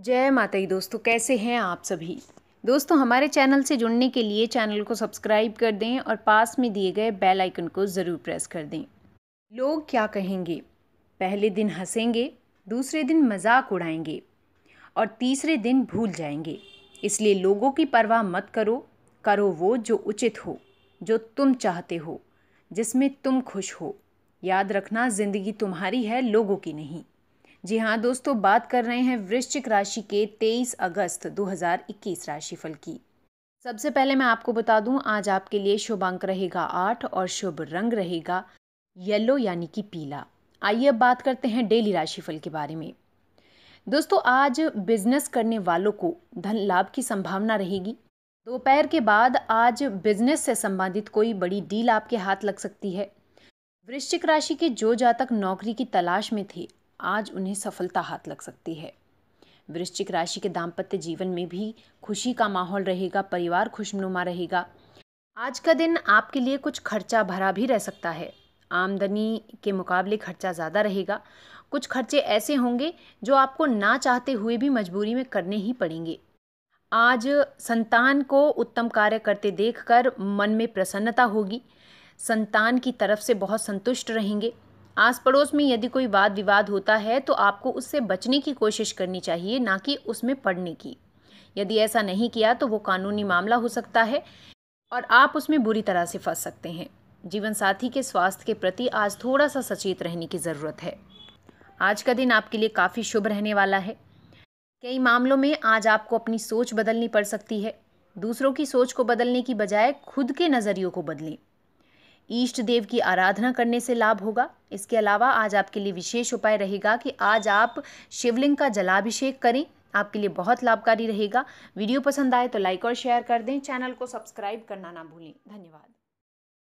जय माता दी दोस्तों कैसे हैं आप सभी दोस्तों हमारे चैनल से जुड़ने के लिए चैनल को सब्सक्राइब कर दें और पास में दिए गए बेल आइकन को ज़रूर प्रेस कर दें लोग क्या कहेंगे पहले दिन हंसेंगे दूसरे दिन मजाक उड़ाएंगे और तीसरे दिन भूल जाएंगे इसलिए लोगों की परवाह मत करो करो वो जो उचित हो जो तुम चाहते हो जिसमें तुम खुश हो याद रखना ज़िंदगी तुम्हारी है लोगों की नहीं जी हाँ दोस्तों बात कर रहे हैं वृश्चिक राशि के 23 अगस्त 2021 राशिफल की सबसे पहले मैं आपको बता दूं आज आपके लिए शुभ अंक रहेगा आठ और शुभ रंग रहेगा येलो यानी कि पीला आइए अब बात करते हैं डेली राशिफल के बारे में दोस्तों आज बिजनेस करने वालों को धन लाभ की संभावना रहेगी दोपहर के बाद आज बिजनेस से संबंधित कोई बड़ी डील आपके हाथ लग सकती है वृश्चिक राशि के जो जातक नौकरी की तलाश में थे आज उन्हें सफलता हाथ लग सकती है वृश्चिक राशि के दाम्पत्य जीवन में भी खुशी का माहौल रहेगा परिवार खुशनुमा रहेगा आज का दिन आपके लिए कुछ खर्चा भरा भी रह सकता है आमदनी के मुकाबले खर्चा ज़्यादा रहेगा कुछ खर्चे ऐसे होंगे जो आपको ना चाहते हुए भी मजबूरी में करने ही पड़ेंगे आज संतान को उत्तम कार्य करते देखकर मन में प्रसन्नता होगी संतान की तरफ से बहुत संतुष्ट रहेंगे आस पड़ोस में यदि कोई वाद विवाद होता है तो आपको उससे बचने की कोशिश करनी चाहिए ना कि उसमें पढ़ने की यदि ऐसा नहीं किया तो वो कानूनी मामला हो सकता है और आप उसमें बुरी तरह से फंस सकते हैं जीवन साथी के स्वास्थ्य के प्रति आज थोड़ा सा सचेत रहने की ज़रूरत है आज का दिन आपके लिए काफ़ी शुभ रहने वाला है कई मामलों में आज आपको अपनी सोच बदलनी पड़ सकती है दूसरों की सोच को बदलने की बजाय खुद के नज़रियों को बदलें ईष्ट देव की आराधना करने से लाभ होगा इसके अलावा आज आपके लिए विशेष उपाय रहेगा कि आज आप शिवलिंग का जलाभिषेक करें आपके लिए बहुत लाभकारी रहेगा वीडियो पसंद आए तो लाइक और शेयर कर दें चैनल को सब्सक्राइब करना ना भूलें धन्यवाद